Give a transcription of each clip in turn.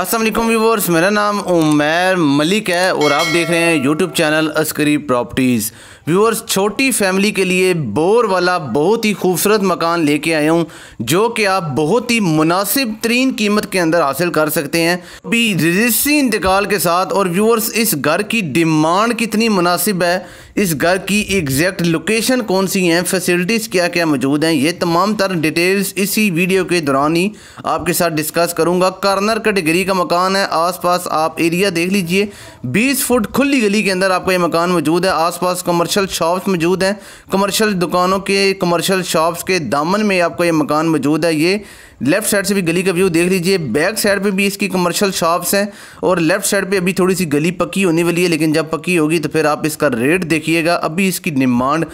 Aslam viewers मेरा नाम उमैर मलिक है और आप देख रहे हैं YouTube channel Askari properties viewers छोटी फैमिली के लिए बोर वाला बहुत ही खूबसूरत मकान लेके आया हूँ जो कि आप बहुत ही मुनासिब तरीन कीमत के अंदर हासिल कर सकते हैं अभी रजिस्ट्री इंतकाल के साथ और व्यूवर्स इस घर की डिमांड कितनी मुनासिब है इस घर की एग्जैक्ट लोकेशन कौन सी हैं फैसिलिटीज़ क्या क्या मौजूद हैं ये तमाम तर डिटेल्स इसी वीडियो के दौरान ही आपके साथ डिस्कस करूंगा कार्नर कैटेगरी का मकान है आसपास आप एरिया देख लीजिए 20 फुट खुली गली के अंदर आपका ये मकान मौजूद है आसपास कमर्शियल शॉप्स मौजूद हैं कमर्शल दुकानों के कमर्शल शॉप्स के दामन में आपका ये मकान मौजूद है ये लेफ्ट साइड से भी गली का व्यू देख लीजिए बैक साइड पे भी इसकी कमर्शियल शॉप्स हैं और लेफ्ट साइड पे अभी थोड़ी सी गली पक्की होने वाली है लेकिन जब पक्की होगी तो फिर आप इसका रेट देखिएगा अभी इसकी डिमांड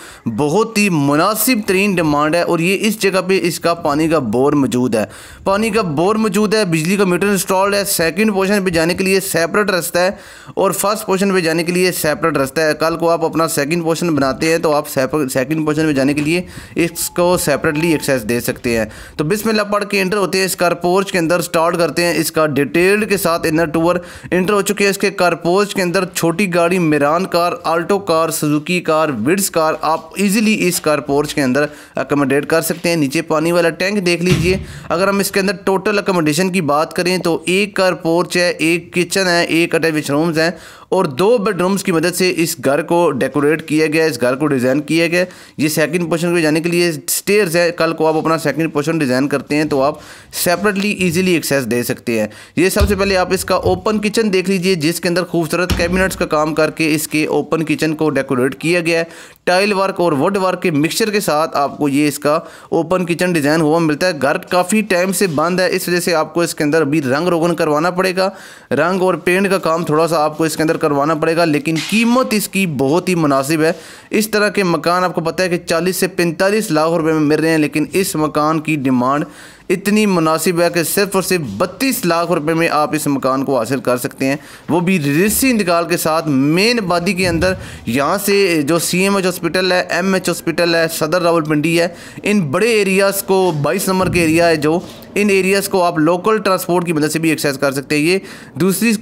बहुत ही मुनासिब तरीन डिमांड है और ये इस जगह पे इसका पानी का बोर मौजूद है पानी का बोर मौजूद है बिजली का मीटर इंस्टॉल्ड है सेकेंड पोर्शन पर जाने के लिए सेपरेट रास्ता है और फर्स्ट पोर्शन पर जाने के लिए सेपरेट रास्ता है कल को आप अपना सेकेंड पोर्शन बनाते हैं तो आप सेकेंड पोर्शन पर जाने के लिए इसको सेपरेटली एक्सेस दे सकते हैं तो बिस्मिल्ला पढ़ के की इंटर होती है इस कारपोर्च के अंदर स्टार्ट करते हैं इसका डिटेल्ड के साथ इनर टूर इंटर हो चुकी है इसके कारपोर्च के अंदर छोटी गाड़ी Mehran car Alto car Suzuki car Vitz car आप इजीली इस कारपोर्च के अंदर अकोमोडेट कर सकते हैं नीचे पानी वाला टैंक देख लीजिए अगर हम इसके अंदर टोटल अकोमोडेशन की बात करें तो एक कारपोर्च है एक किचन है एक अटैच रूम्स हैं और दो बेडरूम्स की मदद से इस घर को डेकोरेट किया गया इस घर को डिज़ाइन किया गया ये सेकंड पोर्शन को जाने के लिए स्टेयर्स है कल को आप अपना सेकंड पोर्शन डिज़ाइन करते हैं तो आप सेपरेटली इजीली एक्सेस दे सकते हैं ये सबसे पहले आप इसका ओपन किचन देख लीजिए जिसके अंदर खूबसूरत कैबिनेट्स का काम करके इसके ओपन किचन को डेकोरेट किया गया है टाइल वर्क और वुड वर्क के मिक्सचर के साथ आपको ये इसका ओपन किचन डिज़ाइन हुआ मिलता है घर काफ़ी टाइम से बंद है इस वजह से आपको इसके अंदर अभी रंग रोगन करवाना पड़ेगा रंग और पेंट का काम थोड़ा सा आपको इसके अंदर रजिस्टर करवाना पड़ेगा लेकिन कीमत इसकी बहुत ही मुनासिब है इस तरह के मकान आपको पता है कि 40 से 45 लाख रुपए में मिल रहे हैं लेकिन इस मकान की डिमांड इतनी मुनासिब है कि सिर्फ और सिर्फ बत्तीस लाख रुपए में आप इस मकान को हासिल कर सकते हैं वो भी रिसी निकाल के साथ मेन आबादी के अंदर यहाँ से जो सी एम एच हॉस्पिटल है एम एच हॉस्पिटल है सदर रावलपिंडी है इन बड़े एरियाज़ को बाईस नंबर के एरिया है जो इन एरियाज़ को आप लोकल ट्रांसपोर्ट की मदद से भी एक्सेस कर सकते हैं ये दूसरी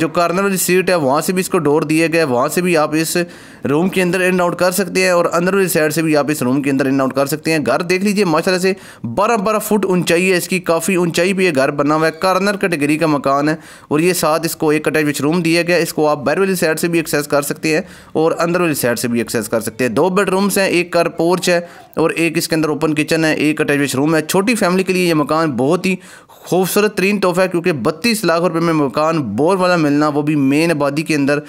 जो कार्नर वाली सीट है वहाँ से भी इसको डोर दिया गया है वहाँ से भी आप इस रूम के अंदर इन आउट कर सकते हैं और अंदर वाली साइड से भी आप इस रूम के अंदर इन आउट कर सकते हैं घर देख लीजिए माशाला से बारह बारह फुट ऊंचाई है इसकी काफ़ी ऊंचाई भी ये घर बना हुआ है कार्नर कैटेगरी का मकान है और ये साथ इसको एक अटैच रूम दिया गया इसको आप बैर वाली साइड से भी एक्सेस कर सकते हैं और अंदर वाली साइड से भी एक्सेस कर सकते हैं दो बेडरूम्स हैं एक कार पोर्च है और एक इसके अंदर ओपन किचन है एक अटैच रूम है छोटी फैमिली के लिए ये मकान बहुत ही खूबसूरत तरीन तोहफा है क्योंकि बत्तीस लाख रुपए में मकान बोर वाला मिलना वो भी मेन आबादी के अंदर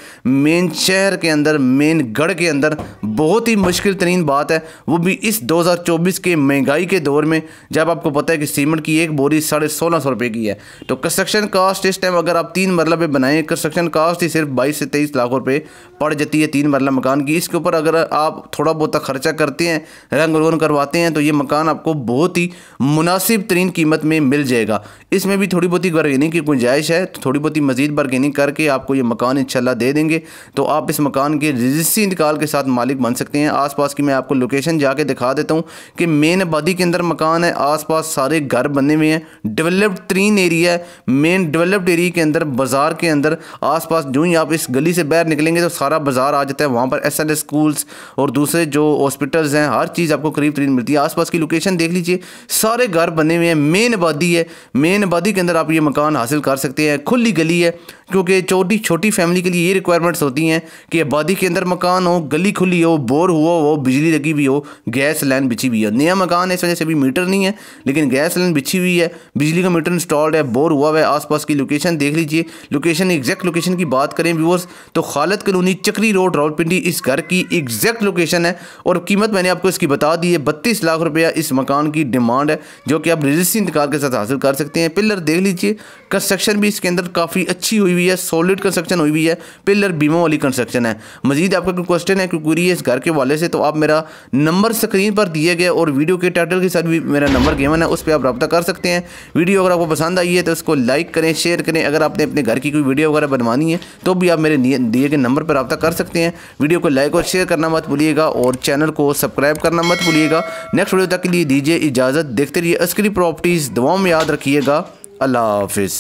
मेन शहर के अंदर मेन गढ़ के अंदर बहुत ही मुश्किल तरीन बात है वो भी इस 2024 के महंगाई के दौर में जब आपको पता है कि सीमेंट की एक बोरी साढ़े सोलह सौ रुपये की है तो कंस्ट्रक्शन कास्ट इस टाइम अगर आप तीन मरला पर बनाएं कंस्ट्रक्शन कास्ट ही सिर्फ बाईस से तेईस लाख रुपये पड़ जाती है तीन मरला मकान की इसके ऊपर अगर आप थोड़ा बहुत खर्चा करते हैं रंग रोन करवाते हैं तो ये मकान आपको बहुत ही मुनासिब तरीन कीमत कीमत में मिल जाएगा इसमें भी थोड़ी बहुत ही बारगेनिंग की गुंजाइश है तो थोड़ी बहुत ही मजीद बारगेनिंग करके आपको ये मकान इंशाल्लाह दे देंगे तो आप इस मकान के रजिस्ट्री इंतकाल के साथ मालिक बन सकते हैं आसपास की मैं आपको लोकेशन जाके दिखा देता हूँ कि मेन आबादी के अंदर मकान है आसपास सारे घर बने हुए हैं डेवलप्ड तरीन एरिया है मेन डेवलप्ड एरिए के अंदर बाज़ार के अंदर आसपास जो ही आप इस गली से बाहर निकलेंगे तो सारा बाज़ार आ जाता है वहाँ पर एस एल स्कूल्स और दूसरे जो हॉस्पिटल्स हैं हर चीज़ आपको करीब तरीन मिलती है आसपास की लोकेशन देख लीजिए सारे घर बने हुए हैं मेन आबादी है मेन आबादी के अंदर आप ये मकान हासिल कर सकते हैं खुली गली है क्योंकि छोटी छोटी फैमिली के लिए ये रिक्वायरमेंट्स होती हैं कि आबादी के अंदर मकान हो गली खुली हो बोर हुआ हो बिजली लगी हुई हो गैस लाइन बिछी हुई हो नया मकान है इस वजह से अभी मीटर नहीं है लेकिन गैस लाइन बिछी हुई है बिजली का मीटर इंस्टॉल्ड है बोर हुआ हुआ है पास की लोकेशन देख लीजिए लोकेशन एग्जैक्ट लोकेशन की बात करें व्यूअर्स तो खालत कलोनी चक्री रोड रावलपिंडी इस घर की एग्जैक्ट लोकेशन है और कीमत मैंने आपको इसकी बता दी है बत्तीस लाख रुपया इस मकान की डिमांड है जो कि आप रजिस्ट्री इंतकाल के साथ हासिल कर सकते हैं पिलर देख लीजिए कंस्ट्रक्शन भी इसके अंदर काफ़ी अच्छी हुई हुई है सॉलिड कंस्ट्रक्शन हुई हुई है पिलर बीमों वाली कंस्ट्रक्शन है मजीद आपका कोई क्वेश्चन है कोई क्यूरी है इस घर के वाले से तो आप मेरा नंबर स्क्रीन पर दिए गए और वीडियो के टाइटल के साथ भी मेरा नंबर गेवन है उस पर आप रब्ता कर सकते हैं वीडियो अगर आपको पसंद आई है तो उसको लाइक करें शेयर करें अगर आपने अपने घर की कोई वीडियो वगैरह बनवानी है तो भी आप मेरे दिए गए नंबर पर रब्ता कर सकते हैं वीडियो को लाइक और शेयर करना मत भूलिएगा और चैनल को सब्सक्राइब करना मत भूलिएगा नेक्स्ट वीडियो तक के लिए दीजिए इजाज़त देखते रहिए अस्क्री प्रॉपर्टी प्लीज़ दुआओं में याद रखिएगा अल्लाह हाफिज़